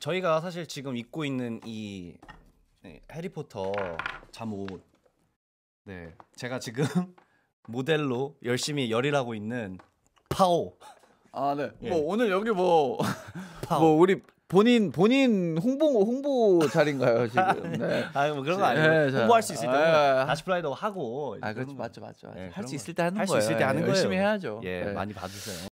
저희가 사실 지금 입고 있는 이 네, 해리포터 잠옷 네 제가 지금 모델로 열심히 열일하고 있는 파오 아 네. 예. 뭐 오늘 여기 뭐뭐 뭐 우리 본인 본인 홍보 홍보 자리인가요 지금? 아, 네. 네. 아뭐 그런 거 아니에요. 네, 홍보할 수 있을 때 아, 다시 네. 플라이도 하고. 아 그렇죠 맞죠 맞죠. 네, 예, 할수 있을 때 하는 거예요. 할수 있을 때 하는 거예요. 열심히 해야죠. 예 네. 많이 봐주세요.